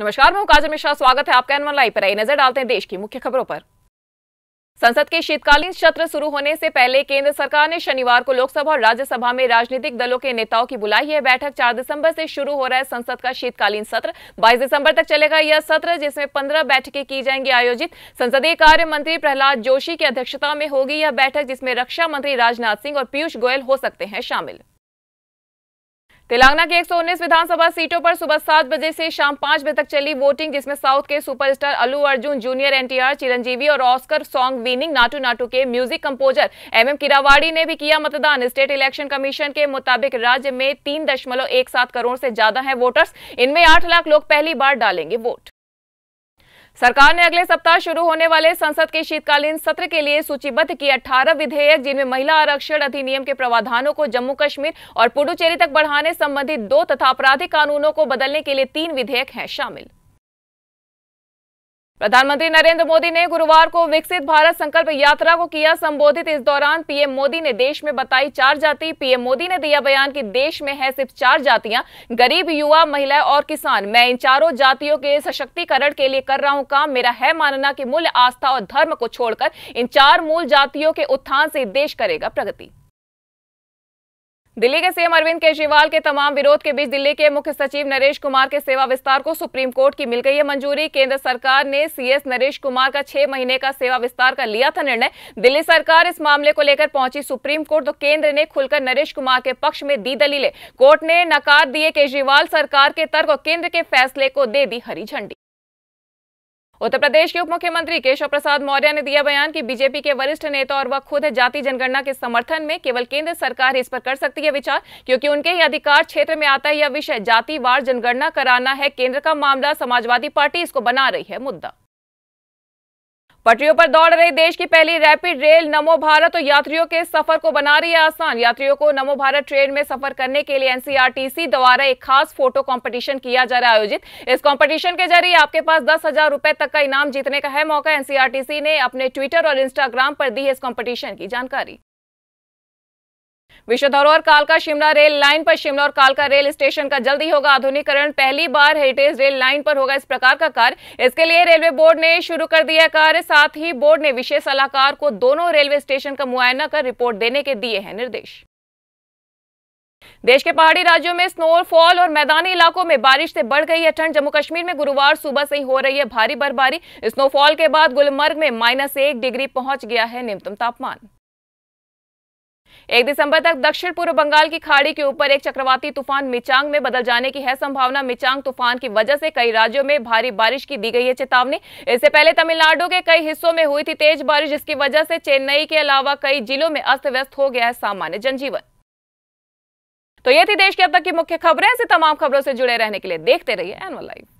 नमस्कार मैं काजल मिश्रा स्वागत है आपका एनवन लाइव पर आई नजर डालते हैं देश की मुख्य खबरों पर संसद के शीतकालीन सत्र शुरू होने से पहले केंद्र सरकार ने शनिवार को लोकसभा और राज्यसभा में राजनीतिक दलों के नेताओं की बुलाई है बैठक 4 दिसंबर से शुरू हो रहा है संसद का शीतकालीन सत्र 22 दिसंबर तक चलेगा यह सत्र जिसमें 15 बैठकें की जाएंगी आयोजित संसदीय कार्य मंत्री प्रहलाद जोशी की अध्यक्षता में होगी यह बैठक जिसमें रक्षा मंत्री राजनाथ सिंह और पीयूष गोयल हो सकते हैं शामिल तेलंगाना की 119 विधानसभा सीटों पर सुबह सात बजे से शाम पांच बजे तक चली वोटिंग जिसमें साउथ के सुपरस्टार अलू अर्जुन जूनियर एनटीआर चिरंजीवी और Oscar song winning Naatu Naatu के म्यूजिक कंपोजर एमएम किरावाड़ी ने भी किया मतदान स्टेट इलेक्शन कमीशन के मुताबिक राज्य में तीन करोड़ से ज्यादा है वोटर्स इनमें आठ लाख लोग पहली बार डालेंगे वोट सरकार ने अगले सप्ताह शुरू होने वाले संसद के शीतकालीन सत्र के लिए सूचीबद्ध की 18 विधेयक जिनमें महिला आरक्षण अधिनियम के प्रावधानों को जम्मू कश्मीर और पुडुचेरी तक बढ़ाने संबंधी दो तथा आपराधिक कानूनों को बदलने के लिए तीन विधेयक हैं शामिल प्रधानमंत्री नरेंद्र मोदी ने गुरुवार को विकसित भारत संकल्प यात्रा को किया संबोधित इस दौरान पीएम मोदी ने देश में बताई चार जाति पीएम मोदी ने दिया बयान कि देश में है सिर्फ चार जातियां गरीब युवा महिला और किसान मैं इन चारों जातियों के सशक्तिकरण के लिए कर रहा हूं काम मेरा है मानना कि मूल्य आस्था और धर्म को छोड़कर इन चार मूल जातियों के उत्थान से देश करेगा प्रगति दिल्ली के सीएम अरविंद केजरीवाल के तमाम विरोध के बीच दिल्ली के मुख्य सचिव नरेश कुमार के सेवा विस्तार को सुप्रीम कोर्ट की मिल गई है मंजूरी केंद्र सरकार ने सीएस नरेश कुमार का छह महीने का सेवा विस्तार का लिया था निर्णय दिल्ली सरकार इस मामले को लेकर पहुंची सुप्रीम कोर्ट तो केंद्र ने खुलकर नरेश कुमार के पक्ष में दी दलीलें कोर्ट ने नकार दिए केजरीवाल सरकार के तर्क और केंद्र के फैसले को दे दी हरी झंडी उत्तर प्रदेश के उप मुख्यमंत्री केशव प्रसाद मौर्य ने दिया बयान कि बीजेपी के वरिष्ठ नेता और वह खुद जाति जनगणना के समर्थन में केवल केंद्र सरकार इस पर कर सकती है विचार क्योंकि उनके ही अधिकार क्षेत्र में आता है यह विषय जातिवार जनगणना कराना है केंद्र का मामला समाजवादी पार्टी इसको बना रही है मुद्दा पटरियों पर दौड़ रही देश की पहली रैपिड रेल नमो भारत और यात्रियों के सफर को बना रही है आसान यात्रियों को नमो भारत ट्रेन में सफर करने के लिए एनसीआरटीसी द्वारा एक खास फोटो कंपटीशन किया जा रहा है आयोजित इस कंपटीशन के जरिए आपके पास दस हजार रुपए तक का इनाम जीतने का है मौका एनसीआरटीसी ने अपने ट्विटर और इंस्टाग्राम पर दी है इस कॉम्पिटिशन की जानकारी विश्व धरोहर कालका शिमला रेल लाइन पर शिमला और कालका रेल स्टेशन का जल्दी होगा आधुनिकरण पहली बार हेरिटेज रेल लाइन पर होगा इस प्रकार का कार्य इसके लिए रेलवे बोर्ड ने शुरू कर दिया कार्य साथ ही बोर्ड ने विशेष सलाहकार को दोनों रेलवे स्टेशन का मुआयना कर रिपोर्ट देने के दिए हैं निर्देश देश के पहाड़ी राज्यों में स्नोफॉल और मैदानी इलाकों में बारिश से बढ़ गई है ठंड जम्मू कश्मीर में गुरुवार सुबह से ही हो रही है भारी बर्फबारी स्नोफॉल के बाद गुलमर्ग में माइनस एक डिग्री पहुंच गया है न्यूनतम तापमान एक दिसंबर तक दक्षिण पूर्व बंगाल की खाड़ी के ऊपर एक चक्रवाती तूफान मिचांग में बदल जाने की है संभावना मिचांग तूफान की वजह से कई राज्यों में भारी बारिश की दी गई है चेतावनी इससे पहले तमिलनाडु के कई हिस्सों में हुई थी तेज बारिश जिसकी वजह से चेन्नई के अलावा कई जिलों में अस्त व्यस्त हो गया है सामान्य जनजीवन तो ये थी देश की अब तक की मुख्य खबरें ऐसी तमाम खबरों से जुड़े रहने के लिए देखते रहिए एनवल लाइव